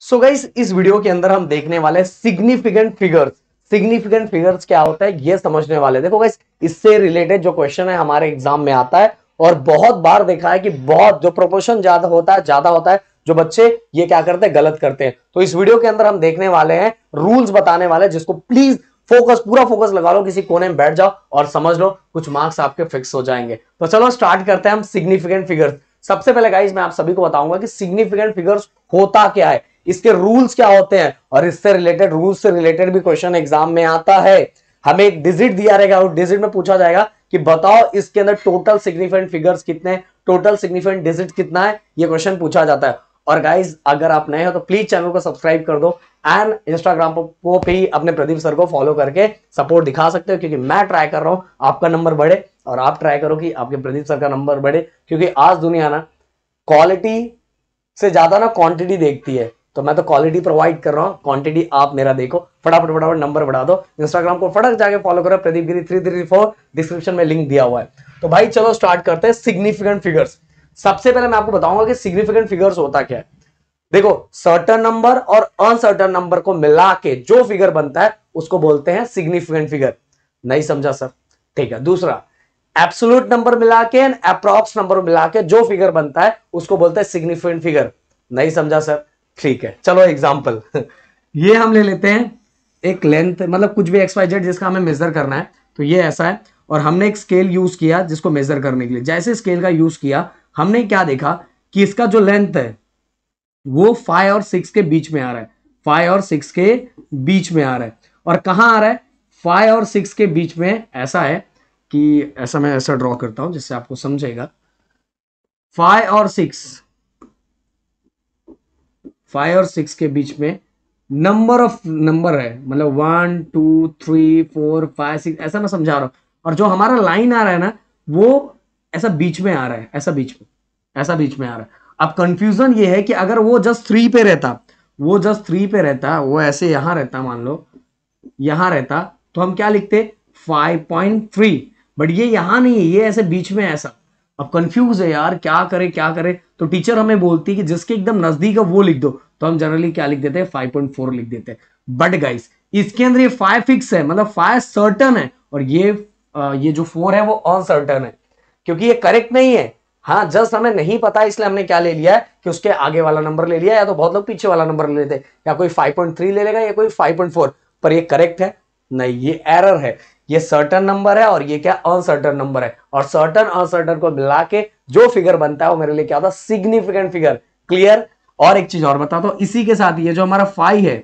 सो so guys इस video के अंदर हम देखने वाले सिग्निफिकेंट फिगर्स सिग्निफिकेंट फिगर्स क्या होता है ये समझने वाले देखो गाइस इससे रिलेटेड जो क्वेश्चन है हमारे एग्जाम में आता है और बहुत बार देखा है कि बहुत जो प्रोपोर्शन ज्यादा होता है ज्यादा होता है जो बच्चे ये क्या करते हैं गलत करते हैं तो इस वीडियो के अंदर हम देखने वाले हैं रूल्स बताने वाले जिसको प्लीज फोकस पूरा फोकस लगा लो किसी कोने में बैठ जाओ और समझ लो कुछ मार्क्स आपके फिक्स हो जाएंगे तो चलो स्टार्ट करते हैं हम सिग्निफिकेंट फिगर्स सबसे पहले गाइज मैं आप सभी को बताऊंगा कि सिग्निफिकेंट फिगर्स होता क्या है इसके रूल्स क्या होते हैं और इससे रिलेटेड रूल्स से रिलेटेड भी क्वेश्चन एग्जाम में आता है हमें एक डिजिट दिया रहेगा और डिजिट में पूछा जाएगा कि बताओ इसके अंदर टोटल सिग्निफिकेंट फिगर्स कितने टोटल सिग्निफिकेंट डिजिट कितना है ये क्वेश्चन पूछा जाता है और गाइज अगर आप नए हो तो प्लीज चैनल को सब्सक्राइब कर दो एंड इंस्टाग्राम को भी अपने प्रदीप सर को फॉलो करके सपोर्ट दिखा सकते हो क्योंकि मैं ट्राई कर रहा हूं आपका नंबर बढ़े और आप ट्राई करो कि आपके प्रदीप सर का नंबर बढ़े क्योंकि आज दुनिया ना क्वालिटी से ज्यादा ना क्वांटिटी देखती है तो मैं तो क्वालिटी प्रोवाइड कर रहा हूँ क्वांटिटी आप मेरा देखो फटाफट फटाफट नंबर बढ़ा दो इंस्टाग्राम को फटक जाके फॉलो करो Pradeep Giri three three four description में लिंक दिया हुआ है तो भाई चलो स्टार्ट करते हैं सिग्निफिकेंट फिगर्स सबसे पहले मैं आपको बताऊंगा कि सिग्निफिकेंट फिगर्स होता क्या है देखो सर्टन नंबर और अनसर्टन नंबर को मिला के जो फिगर बनता है उसको बोलते हैं सिग्निफिकेंट फिगर नहीं समझा सर ठीक है दूसरा एब्सोलूट नंबर मिला के एंड अप्रॉक्स नंबर मिला के जो फिगर बनता है उसको बोलते हैं सिग्निफिकेंट फिगर नहीं समझा सर ठीक है चलो एग्जाम्पल ये हम ले लेते हैं एक लेंथ मतलब कुछ भी एक्स वाई जेड जिसका हमें मेजर करना है तो ये ऐसा है और हमने एक स्केल यूज किया जिसको मेजर करने के लिए जैसे स्केल का यूज किया हमने क्या देखा कि इसका जो लेंथ है वो फाइव और सिक्स के बीच में आ रहा है फाइव और सिक्स के बीच में आ रहा है और कहाँ आ रहा है फाइव और सिक्स के बीच में ऐसा है कि ऐसा मैं ऐसा ड्रॉ करता हूं जिससे आपको समझेगा फाइव और सिक्स फाइव और सिक्स के बीच में नंबर ऑफ नंबर है मतलब one two three four five six ऐसा मैं समझा रहा हूँ और जो हमारा लाइन आ रहा है ना वो ऐसा बीच में आ रहा है ऐसा बीच में ऐसा बीच में आ रहा है अब कंफ्यूजन ये है कि अगर वो जस्ट थ्री पे रहता वो जस्ट थ्री पे रहता वो ऐसे यहाँ रहता मान लो यहाँ रहता तो हम क्या लिखते फाइव पॉइंट थ्री बट ये यहाँ नहीं है ये ऐसे बीच में ऐसा अब कंफ्यूज है यार क्या करे क्या करे तो टीचर हमें बोलती है कि जिसके एकदम नजदीक है वो लिख दो तो हम जनरली क्या लिख देते हैं 5.4 लिख देते हैं बट गाइस इसके अंदर ये फाइव फिक्स है मतलब फाइव सर्टन है और ये आ, ये जो फोर है वो अनसर्टन है क्योंकि ये करेक्ट नहीं है हाँ जस्ट हमें नहीं पता इसलिए हमने क्या ले लिया है कि उसके आगे वाला नंबर ले लिया या तो बहुत लोग पीछे वाला नंबर ले लेते या कोई 5.3 ले लेगा या कोई 5.4 पर ये करेक्ट है नहीं ये एरर है ये सर्टन नंबर है और ये क्या अनसर्टन नंबर है और सर्टन अनसर्टन को मिला के जो फिगर बनता है वो मेरे लिए क्या होता है सिग्निफिकेंट फिगर क्लियर और एक चीज और बता दो इसी के साथ ये जो हमारा फाइव है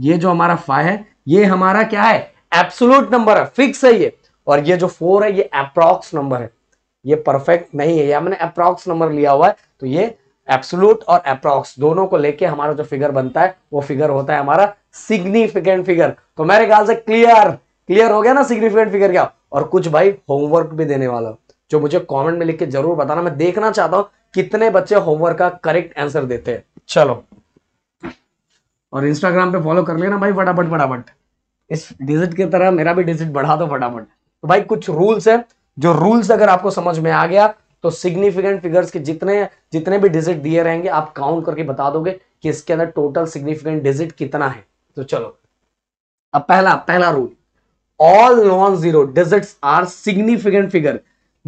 ये जो हमारा फाइव है ये हमारा क्या है एब्सोलूट नंबर है फिक्स है ये और ये जो फोर है ये अप्रोक्स नंबर है ये परफेक्ट नहीं है या मैंने अप्रॉक्स नंबर लिया हुआ है तो ये एब्सोलूट और अप्रोक्स दोनों को लेके हमारा जो फिगर बनता है वो फिगर होता है हमारा सिग्निफिकेंट फिगर तो मेरे ख्याल से क्लियर क्लियर हो गया ना सिग्निफिकेंट फिगर क्या और कुछ भाई होमवर्क भी देने वाला जो मुझे कमेंट में लिख के जरूर बताना मैं देखना चाहता हूं कितने बच्चे होमवर्क का करेक्ट आंसर देते हैं चलो और इंस्टाग्राम पे फॉलो कर लेना भाई फटाफट फटाफट इस डिजिट की तरह मेरा भी डिजिट बढ़ा दो फटाफट तो भाई कुछ रूल्स है जो रूल्स अगर आपको समझ में आ गया तो सिग्निफिकेंट फिगर्स के जितने जितने भी डिजिट दिए रहेंगे आप काउंट करके बता दोगे कि इसके अंदर टोटल सिग्निफिकेंट डिजिट कितना है तो चलो अब पहला पहला rule all non zero digits are significant figure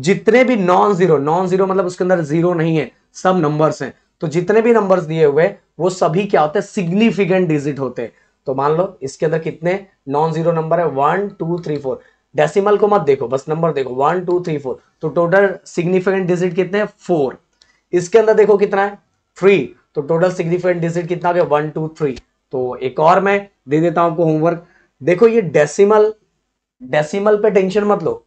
जितने भी नॉन जीरो नॉन जीरो मतलब उसके अंदर जीरो नहीं है सब नंबर्स हैं तो जितने भी नंबर्स दिए हुए वो सभी क्या होते हैं सिग्निफिकेंट डिजिट होते हैं तो मान लो इसके अंदर कितने नॉन जीरो नंबर है one two three four decimal को मत देखो बस नंबर देखो वन टू थ्री फोर तो टोटल सिग्निफिकेंट डिजिट कितने हैं फोर इसके अंदर देखो कितना है थ्री तो टोटल सिग्निफिकेंट डिजिट कितना हो गया वन टू थ्री तो एक और मैं दे देता हूं आपको होमवर्क देखो ये डेसिमल डेसिमल पे टेंशन मत लो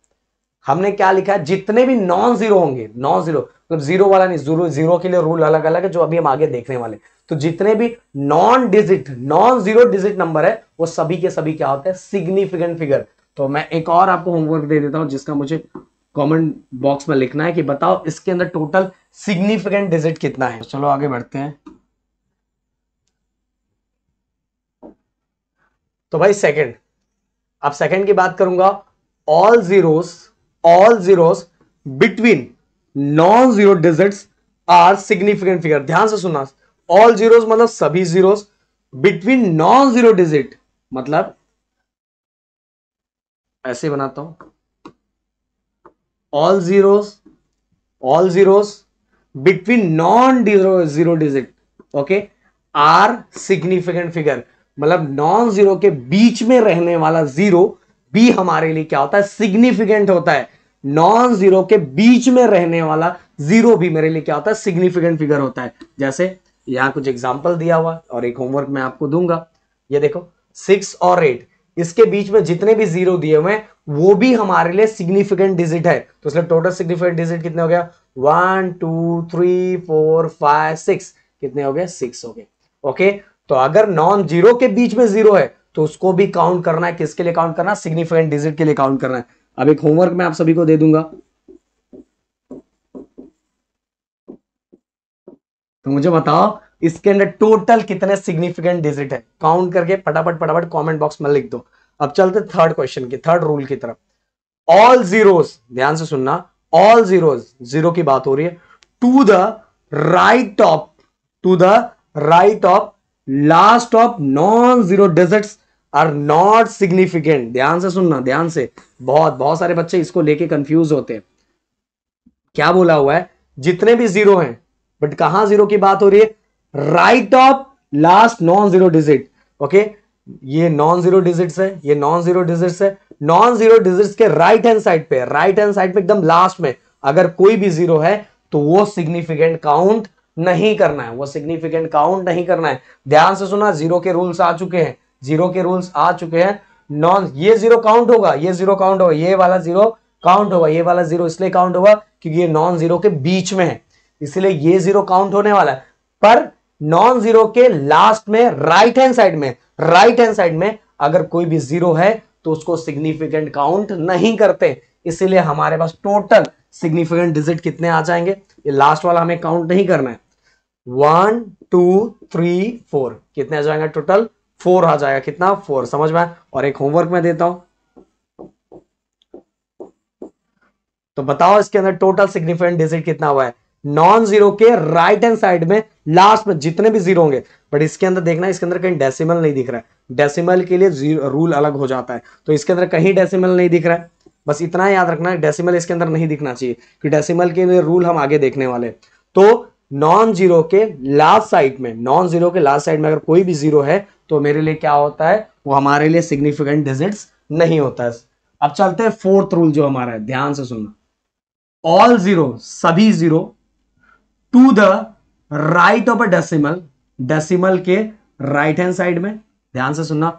हमने क्या लिखा है जितने भी नॉन जीरो होंगे नॉन जीरो मतलब जीरो वाला नहीं जीरो जीरो के लिए रूल अलग अलग है जो अभी हम आगे देखने वाले तो जितने भी non digit non zero digit number है वो सभी के सभी क्या होते हैं सिग्निफिकेंट फिगर तो मैं एक और आपको होमवर्क दे देता हूं जिसका मुझे कमेंट बॉक्स में लिखना है कि बताओ इसके अंदर टोटल सिग्निफिकेंट डिजिट कितना है चलो आगे बढ़ते हैं तो भाई सेकंड अब सेकंड की बात करूंगा all zeros all zero between non zero digit are significant figure ध्यान से सुना ऑल जीरो मतलब सभी zero between non zero digit मतलब ऐसे बनाता हूं all zero all zero between non zero zero digit okay are significant figure मतलब नॉन जीरो के बीच में रहने वाला जीरो बी हमारे लिए क्या होता है सिग्निफिकेंट होता है नॉन जीरो के बीच में रहने वाला जीरो भी मेरे लिए क्या होता है सिग्निफिकेंट फिगर होता है जैसे यहां कुछ एग्जाम्पल दिया हुआ और एक होमवर्क मैं आपको दूंगा ये देखो सिक्स और एट इसके बीच में जितने भी जीरो दिए हुए हैं वो भी हमारे लिए सिग्निफिकेंट डिजिट है तो इसलिए टोटल सिग्निफिकेंट डिजिट कितने हो गया one two three four five six कितने हो गए सिक्स हो गए ओके तो अगर नॉन जीरो के बीच में जीरो है तो उसको भी काउंट करना है किसके लिए काउंट करना सिग्निफिकेंट डिजिट के लिए काउंट करना है अब एक होमवर्क मैं आप सभी को दे दूंगा तो मुझे बताओ इसके अंदर टोटल कितने सिग्निफिकेंट डिजिट है काउंट करके फटाफट फटाफट कमेंट बॉक्स में लिख दो अब चलते थर्ड क्वेश्चन की थर्ड रूल की तरफ ऑल जीरोस ध्यान से सुनना ऑल जीरोस जीरो की बात हो रही है to the right of to the right of last of non zero digits are not significant ध्यान से सुनना ध्यान से बहुत बहुत सारे बच्चे इसको लेके कंफ्यूज होते हैं क्या बोला हुआ है जितने भी जीरो हैं बट कहा जीरो की बात हो रही है right of last non zero digit okay ये नॉन जीरो डिजिट्स है ये नॉन जीरो डिजिट्स है नॉन जीरो डिजिट्स के राइट हैंड साइड पे राइट हैंड साइड पे एकदम लास्ट में अगर कोई भी जीरो है तो वो सिग्निफिकेंट काउंट नहीं करना है वो सिग्निफिकेंट काउंट नहीं करना है ध्यान से सुना जीरो के रूल्स आ चुके हैं जीरो के रूल्स आ चुके हैं नॉन ये जीरो काउंट होगा ये जीरो काउंट होगा ये वाला जीरो काउंट होगा ये वाला जीरो इसलिए काउंट होगा क्योंकि ये नॉन जीरो के बीच में है इसलिए ये जीरो काउंट होने वाला है पर नॉन जीरो के लास्ट में राइट हैंड साइड में राइट हैंड साइड में अगर कोई भी जीरो है तो उसको सिग्निफिकेंट काउंट नहीं करते इसीलिए हमारे पास टोटल सिग्निफिकेंट डिजिट कितने आ जाएंगे ये लास्ट वाला हमें काउंट नहीं करना है वन टू थ्री फोर कितने आ जाएंगे टोटल फोर आ जाएगा कितना फोर समझ में और एक होमवर्क में देता हूं तो बताओ इसके अंदर टोटल सिग्निफिकेंट डिजिट कितना हुआ है नॉन जीरो के राइट हैंड साइड में लास्ट में जितने भी जीरो होंगे बट इसके अंदर देखना इसके अंदर कहीं डेसिमल नहीं दिख रहा है डेसिमल के लिए रूल अलग हो जाता है तो इसके अंदर कहीं डेसिमल नहीं दिख रहा है बस इतना याद रखना है डेसिमल इसके अंदर नहीं दिखना चाहिए कि डेसिमल के लिए रूल हम आगे देखने वाले तो नॉन जीरो के लास्ट साइड में नॉन जीरो के लास्ट साइड में अगर कोई भी जीरो है तो मेरे लिए क्या होता है वो हमारे लिए सिग्निफिकेंट डिजिट्स नहीं होता है अब चलते हैं फोर्थ रूल जो हमारा है ध्यान से सुनना ऑल जीरो सभी zero to the right of a decimal decimal के राइट हैंड साइड में ध्यान से सुनना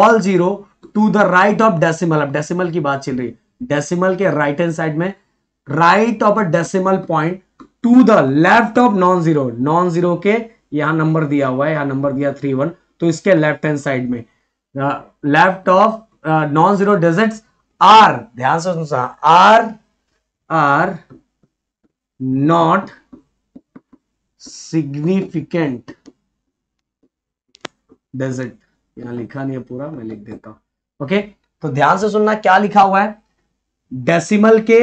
all zero to the right of decimal अब डेसिमल की बात चल रही है डेसिमल के राइट हैंड साइड में right of a decimal point to the left of non zero non zero के यहां नंबर दिया हुआ है यहां नंबर दिया थ्री वन तो इसके लेफ्ट हैंड साइड में left of non zero digits are ध्यान से सा are are not significant digit यहां लिखा नहीं है पूरा मैं लिख देता हूं ओके तो ध्यान से सुनना क्या लिखा हुआ है डेसिमल के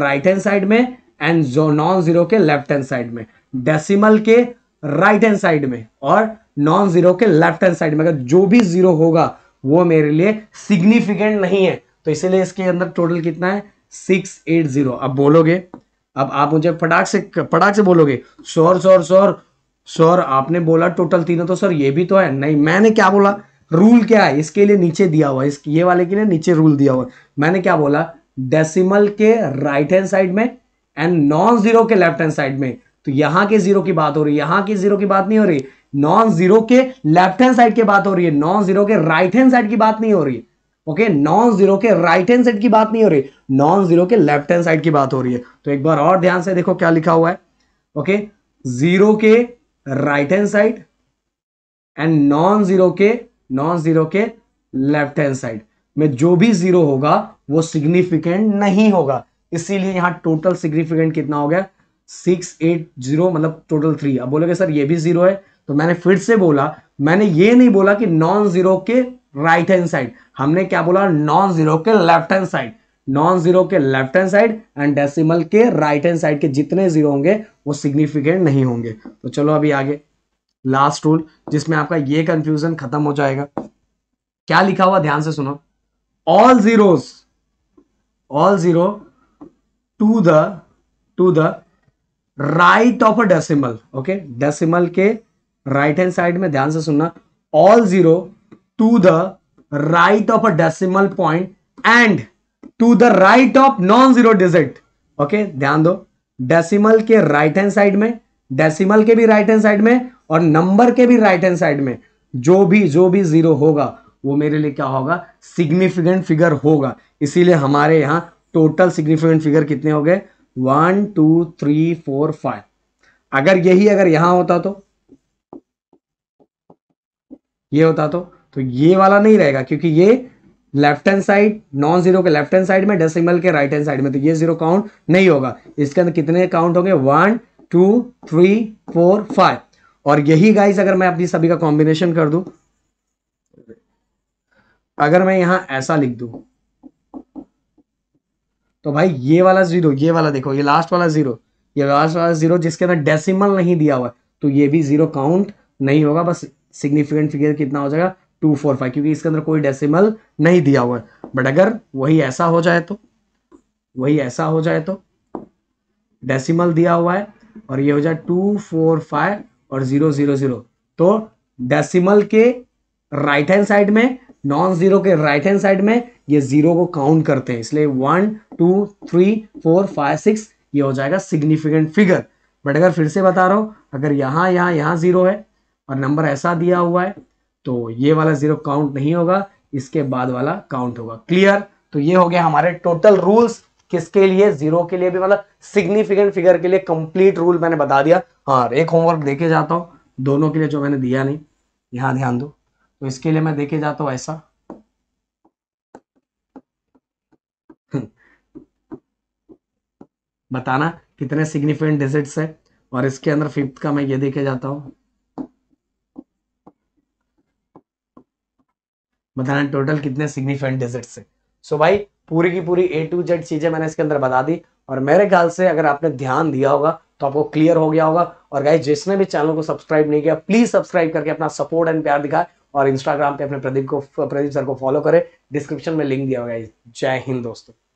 राइट हैंड साइड में एंड जो नॉन जीरो के लेफ्ट हैंड साइड में डेसिमल के राइट हैंड साइड में और नॉन जीरो के लेफ्ट हैंड साइड में अगर जो भी जीरो होगा वो मेरे लिए सिग्निफिकेंट नहीं है तो इसीलिए इसके अंदर टोटल कितना है सिक्स एट जीरो अब बोलोगे अब आप मुझे फटाक से फटाक से बोलोगे सोर सोर सोर सोर आपने बोला टोटल तीन तो सर ये भी तो है नहीं मैंने क्या बोला रूल क्या है इसके लिए नीचे दिया हुआ है ये वाले के लिए नीचे रूल दिया हुआ है मैंने क्या बोला डेसिमल के राइट हैंड साइड में एंड नॉन जीरो के लेफ्ट हैंड साइड में तो यहां के जीरो की बात हो रही है यहां के जीरो की बात नहीं हो रही नॉन जीरो के लेफ्ट हैंड साइड की बात हो रही है नॉन जीरो के राइट हैंड साइड की बात नहीं हो रही है ओके नॉन जीरो के राइट हैंड साइड की बात नहीं हो रही नॉन जीरो के लेफ्ट हैंड साइड की बात हो रही है तो एक बार और ध्यान से देखो क्या लिखा हुआ है ओके जीरो के right hand side and non zero के नॉन जीरो के लेफ्ट हैंड साइड में जो भी जीरो होगा वो सिग्निफिकेंट नहीं होगा इसीलिए यहां टोटल सिग्निफिकेंट कितना हो गया सिक्स एट जीरो मतलब टोटल थ्री अब बोलोगे सर ये भी जीरो है तो मैंने फिर से बोला मैंने ये नहीं बोला कि नॉन जीरो के राइट हैंड साइड हमने क्या बोला नॉन जीरो के left hand side non zero के left hand side and decimal के राइट हैंड साइड के जितने जीरो होंगे वो सिग्निफिकेंट नहीं होंगे तो चलो अभी आगे लास्ट रूल जिसमें आपका ये कंफ्यूजन खत्म हो जाएगा क्या लिखा हुआ ध्यान से सुनो all zeros all zero to the to the right of a decimal okay decimal के राइट हैंड साइड में ध्यान से सुनना all zero to the right of a decimal point and to the right of non zero digit okay ध्यान दो decimal के right hand side में decimal के भी राइट हैंड साइड में और नंबर के भी राइट हैंड साइड में जो भी जो भी जीरो होगा वो मेरे लिए क्या होगा सिग्निफिकेंट फिगर होगा इसीलिए हमारे यहां टोटल सिग्निफिकेंट फिगर कितने हो गए one two three four five अगर यही अगर यहां होता तो ये होता तो तो ये वाला नहीं रहेगा क्योंकि ये left hand side non zero के लेफ्ट हैंड साइड में डेसिमल के राइट हैंड साइड में तो ये जीरो काउंट नहीं होगा इसके अंदर कितने काउंट होंगे one two three four five और यही गाइस अगर मैं अपनी सभी का कॉम्बिनेशन कर दू अगर मैं यहां ऐसा लिख दू तो भाई ये वाला जीरो ये वाला देखो ये लास्ट वाला जीरो ये लास्ट वाला जीरो जिसके अंदर डेसिमल नहीं दिया हुआ तो ये भी जीरो काउंट नहीं होगा बस सिग्निफिकेंट फिगर कितना हो जाएगा टू फोर फाइव क्योंकि इसके अंदर कोई डेसिमल नहीं दिया हुआ है बट अगर वही ऐसा हो जाए तो वही ऐसा हो जाए तो डेसिमल दिया हुआ है और ये हो जाए टू फोर फाइव और जीरो जीरो जीरो तो डेसिमल के राइट हैंड साइड में नॉन जीरो के राइट हैंड साइड में ये जीरो को काउंट करते हैं इसलिए one two three four five six ये हो जाएगा सिग्निफिकेंट फिगर बट अगर फिर से बता रहा हूं अगर यहां यहां यहाँ जीरो है और नंबर ऐसा दिया हुआ है तो ये वाला जीरो काउंट नहीं होगा इसके बाद वाला काउंट होगा क्लियर तो ये हो गया हमारे टोटल रूल्स किसके लिए जीरो के लिए भी मतलब सिग्निफिकेंट फिगर के लिए कंप्लीट रूल मैंने बता दिया हाँ एक होमवर्क देखे जाता हूं दोनों के लिए जो मैंने दिया नहीं यहां ध्यान दो तो इसके लिए मैं देखे जाता हूं ऐसा बताना कितने सिग्निफिकेंट डिजिट्स है और इसके अंदर फिफ्थ का मैं ये देखे जाता हूं बताना टोटल कितने सिग्निफिकेंट डिजिट से सो so भाई पूरी की पूरी ए टू जेड चीजें मैंने इसके अंदर बता दी और मेरे ख्याल से अगर आपने ध्यान दिया होगा तो आपको क्लियर हो गया होगा और गाइज जिसने भी चैनल को सब्सक्राइब नहीं किया प्लीज सब्सक्राइब करके अपना सपोर्ट एंड प्यार दिखाए और इंस्टाग्राम पे अपने प्रदीप को प्रदीप सर को फॉलो करें डिस्क्रिप्शन में लिंक दिया होगा जय हिंद दोस्तों